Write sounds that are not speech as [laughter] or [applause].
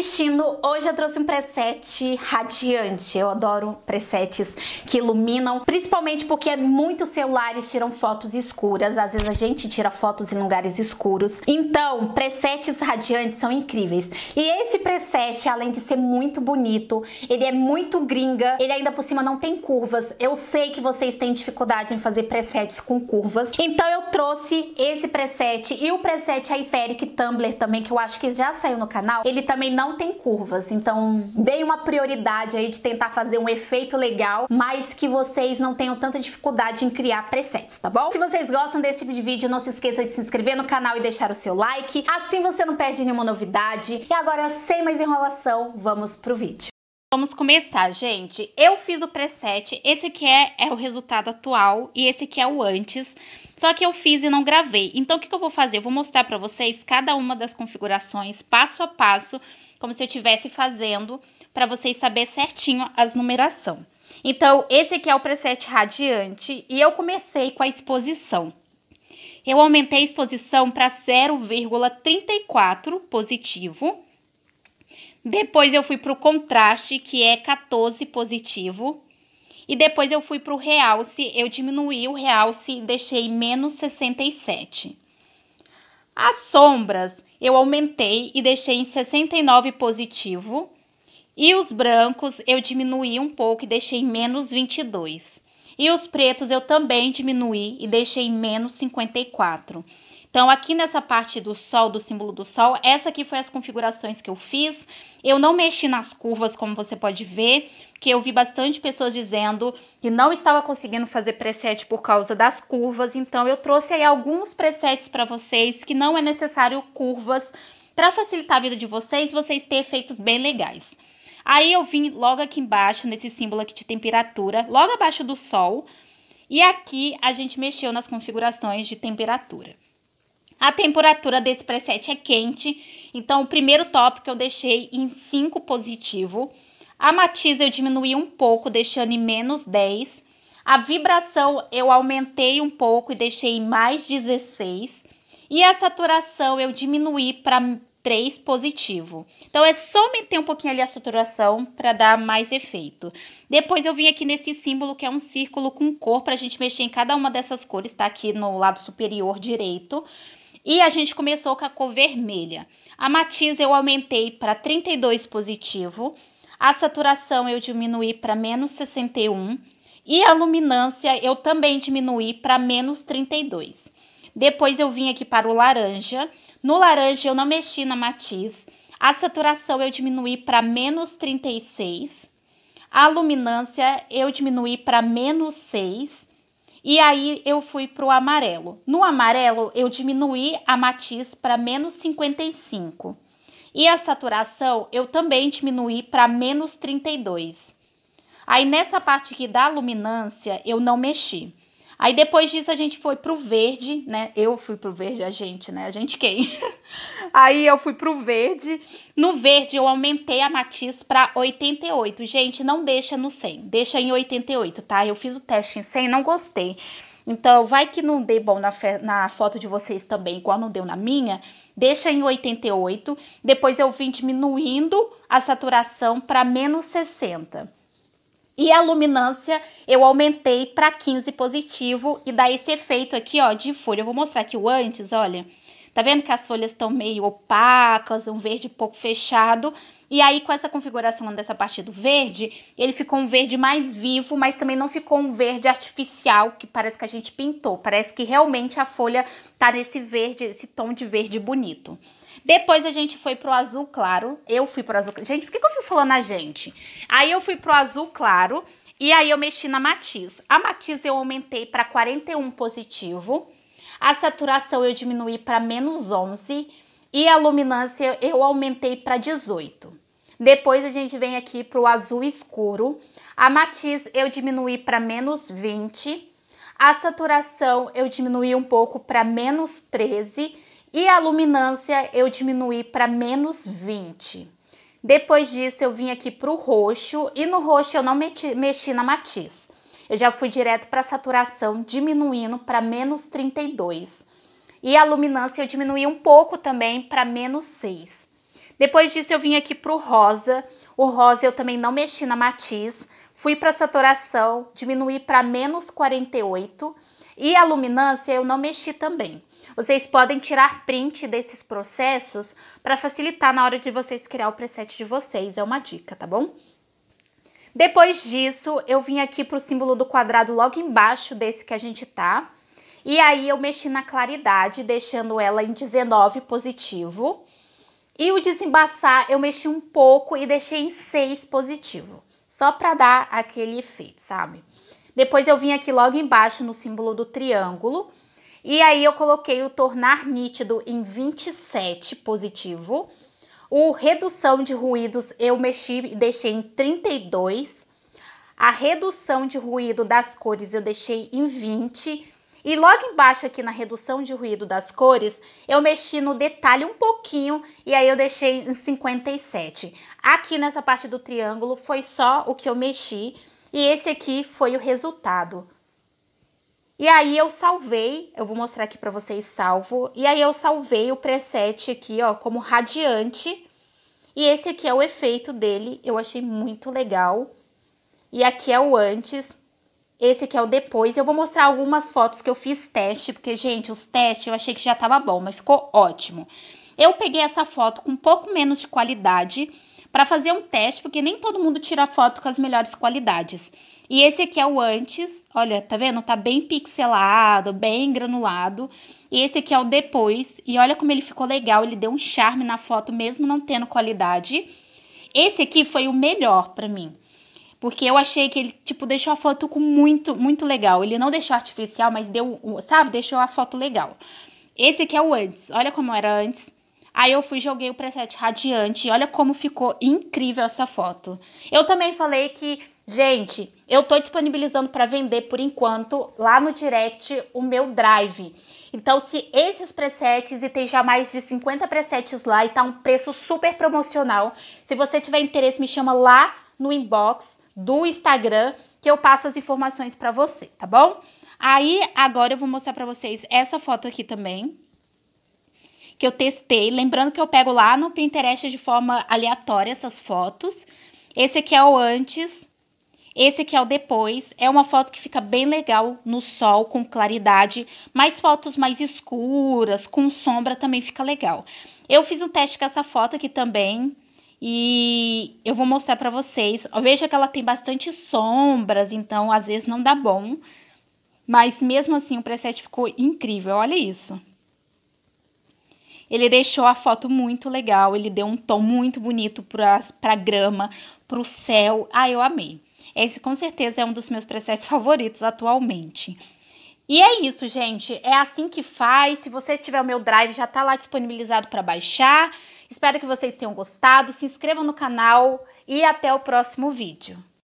assistindo, hoje eu trouxe um preset radiante. Eu adoro presets que iluminam, principalmente porque é muitos celulares tiram fotos escuras. Às vezes a gente tira fotos em lugares escuros. Então, presets radiantes são incríveis. E esse preset, além de ser muito bonito, ele é muito gringa, ele ainda por cima não tem curvas. Eu sei que vocês têm dificuldade em fazer presets com curvas. Então eu trouxe esse preset e o preset Aesthetic Tumblr também, que eu acho que já saiu no canal. Ele também não não tem curvas. Então, deem uma prioridade aí de tentar fazer um efeito legal, mas que vocês não tenham tanta dificuldade em criar presets, tá bom? Se vocês gostam desse tipo de vídeo, não se esqueça de se inscrever no canal e deixar o seu like. Assim você não perde nenhuma novidade. E agora, sem mais enrolação, vamos pro vídeo. Vamos começar, gente. Eu fiz o preset, esse aqui é, é o resultado atual e esse aqui é o antes. Só que eu fiz e não gravei. Então, o que, que eu vou fazer? Eu vou mostrar para vocês cada uma das configurações, passo a passo, como se eu estivesse fazendo para vocês saber certinho as numeração. Então, esse aqui é o preset radiante e eu comecei com a exposição. Eu aumentei a exposição para 0,34 positivo. Depois eu fui para o contraste, que é 14 positivo. E depois eu fui para o realce, eu diminuí o realce e deixei menos 67. As sombras, eu aumentei e deixei em 69 positivo. E os brancos eu diminuí um pouco e deixei menos 22. E os pretos eu também diminuí e deixei menos 54. Então, aqui nessa parte do sol, do símbolo do sol, essa aqui foi as configurações que eu fiz. Eu não mexi nas curvas, como você pode ver, que eu vi bastante pessoas dizendo que não estava conseguindo fazer preset por causa das curvas. Então, eu trouxe aí alguns presets para vocês que não é necessário curvas para facilitar a vida de vocês, vocês terem efeitos bem legais. Aí eu vim logo aqui embaixo, nesse símbolo aqui de temperatura, logo abaixo do sol, e aqui a gente mexeu nas configurações de temperatura. A temperatura desse preset é quente, então o primeiro top que eu deixei em 5 positivo. A matiz eu diminui um pouco, deixando em menos 10. A vibração eu aumentei um pouco e deixei em mais 16. E a saturação eu diminuí para 3 positivo. Então é só aumentar um pouquinho ali a saturação para dar mais efeito. Depois eu vim aqui nesse símbolo que é um círculo com cor para a gente mexer em cada uma dessas cores, tá aqui no lado superior direito. E a gente começou com a cor vermelha. A matiz eu aumentei para 32 positivo, a saturação eu diminuí para menos 61 e a luminância eu também diminuí para menos 32. Depois eu vim aqui para o laranja. No laranja eu não mexi na matiz. A saturação eu diminuí para menos 36. A luminância eu diminuí para menos 6 e aí eu fui para o amarelo. No amarelo, eu diminuí a matiz para menos 55. E a saturação eu também diminuí para menos 32. Aí nessa parte aqui da luminância eu não mexi. Aí depois disso a gente foi pro verde, né? Eu fui pro verde, a gente, né? A gente quem? [laughs] Aí eu fui pro verde. No verde eu aumentei a matiz para 88. Gente, não deixa no 100, deixa em 88, tá? Eu fiz o teste em 100, não gostei. Então, vai que não dê bom na, na foto de vocês também, igual não deu na minha, deixa em 88. Depois eu vim diminuindo a saturação para menos 60. E a luminância eu aumentei para 15 positivo e dá esse efeito aqui, ó, de folha. Eu vou mostrar aqui o antes, olha. Tá vendo que as folhas estão meio opacas, um verde pouco fechado. E aí, com essa configuração dessa parte do verde, ele ficou um verde mais vivo, mas também não ficou um verde artificial, que parece que a gente pintou. Parece que realmente a folha tá nesse verde, esse tom de verde bonito. Depois a gente foi pro azul claro. Eu fui pro azul claro. Gente, por que, que eu fui falando a gente? Aí eu fui pro azul claro e aí eu mexi na matiz. A matiz eu aumentei para 41 positivo. A saturação eu diminuí para menos 11 e a luminância eu aumentei para 18. Depois a gente vem aqui pro azul escuro. A matiz eu diminuí para menos 20. A saturação eu diminuí um pouco para menos 13 e a luminância eu diminuí para menos 20. Depois disso eu vim aqui para o roxo e no roxo eu não meti, mexi na matiz. Eu já fui direto para a saturação, diminuindo para menos 32. E a luminância eu diminuí um pouco também para menos 6. Depois disso eu vim aqui para o rosa. O rosa eu também não mexi na matiz. Fui para a saturação, diminuí para menos 48. E a luminância eu não mexi também. Vocês podem tirar print desses processos para facilitar na hora de vocês criar o preset de vocês, é uma dica, tá bom? Depois disso, eu vim aqui para o símbolo do quadrado logo embaixo desse que a gente tá. E aí eu mexi na claridade, deixando ela em 19 positivo. E o desembaçar eu mexi um pouco e deixei em 6 positivo, só para dar aquele efeito, sabe? Depois eu vim aqui logo embaixo no símbolo do triângulo e aí eu coloquei o tornar nítido em 27 positivo. O redução de ruídos eu mexi e deixei em 32. A redução de ruído das cores eu deixei em 20. E logo embaixo aqui na redução de ruído das cores, eu mexi no detalhe um pouquinho e aí eu deixei em 57. Aqui nessa parte do triângulo foi só o que eu mexi e esse aqui foi o resultado. E aí eu salvei, eu vou mostrar aqui para vocês salvo. E aí eu salvei o preset aqui, ó, como radiante. E esse aqui é o efeito dele, eu achei muito legal. E aqui é o antes, esse aqui é o depois. Eu vou mostrar algumas fotos que eu fiz teste, porque, gente, os testes eu achei que já tava bom, mas ficou ótimo. Eu peguei essa foto com um pouco menos de qualidade, para fazer um teste, porque nem todo mundo tira foto com as melhores qualidades. E esse aqui é o antes, olha, tá vendo? Tá bem pixelado, bem granulado. E esse aqui é o depois, e olha como ele ficou legal, ele deu um charme na foto mesmo não tendo qualidade. Esse aqui foi o melhor para mim. Porque eu achei que ele, tipo, deixou a foto com muito, muito legal. Ele não deixou artificial, mas deu, sabe? Deixou a foto legal. Esse aqui é o antes. Olha como era antes. Aí eu fui joguei o preset radiante e olha como ficou incrível essa foto. Eu também falei que, gente, eu tô disponibilizando para vender por enquanto lá no direct o meu drive. Então, se esses presets e tem já mais de 50 presets lá e tá um preço super promocional, se você tiver interesse, me chama lá no inbox do Instagram que eu passo as informações para você, tá bom? Aí agora eu vou mostrar para vocês essa foto aqui também que eu testei. Lembrando que eu pego lá no Pinterest de forma aleatória essas fotos. Esse aqui é o antes, esse aqui é o depois. É uma foto que fica bem legal no sol, com claridade. Mais fotos mais escuras, com sombra, também fica legal. Eu fiz um teste com essa foto aqui também. E eu vou mostrar pra vocês. Veja que ela tem bastante sombras, então às vezes não dá bom. Mas mesmo assim o preset ficou incrível, olha isso. Ele deixou a foto muito legal, ele deu um tom muito bonito para a grama, para o céu. Ah, eu amei. Esse com certeza é um dos meus presets favoritos atualmente. E é isso, gente. É assim que faz. Se você tiver o meu drive, já tá lá disponibilizado para baixar. Espero que vocês tenham gostado. Se inscrevam no canal e até o próximo vídeo.